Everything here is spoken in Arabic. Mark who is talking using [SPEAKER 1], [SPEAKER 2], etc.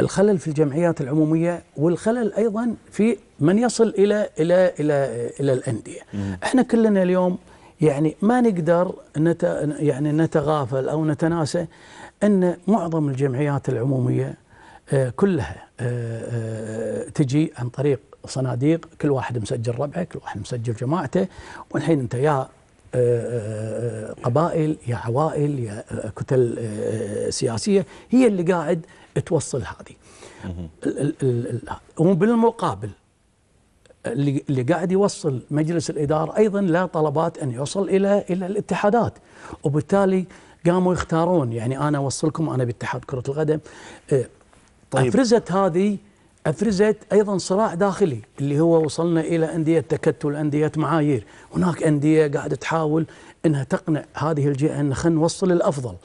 [SPEAKER 1] الخلل في الجمعيات العموميه والخلل ايضا في من يصل الى الى الى الى الانديه. مم. احنا كلنا اليوم يعني ما نقدر نت يعني نتغافل او نتناسى ان معظم الجمعيات العموميه آه، كلها آه، آه، تجي عن طريق صناديق كل واحد مسجل ربعه كل واحد مسجل جماعته والحين انت يا قبائل يا عوائل يا كتل سياسيه هي اللي قاعد توصل هذه وبالمقابل اللي قاعد يوصل مجلس الاداره ايضا لا طلبات ان يوصل الى الى الاتحادات وبالتالي قاموا يختارون يعني انا اوصلكم انا باتحاد كره القدم طيب. افرزت هذه أفرزت أيضا صراع داخلي اللي هو وصلنا إلى أندية تكتل أندية معايير هناك أندية قاعدة تحاول أنها تقنع هذه الجهة أن خلينا نوصل الأفضل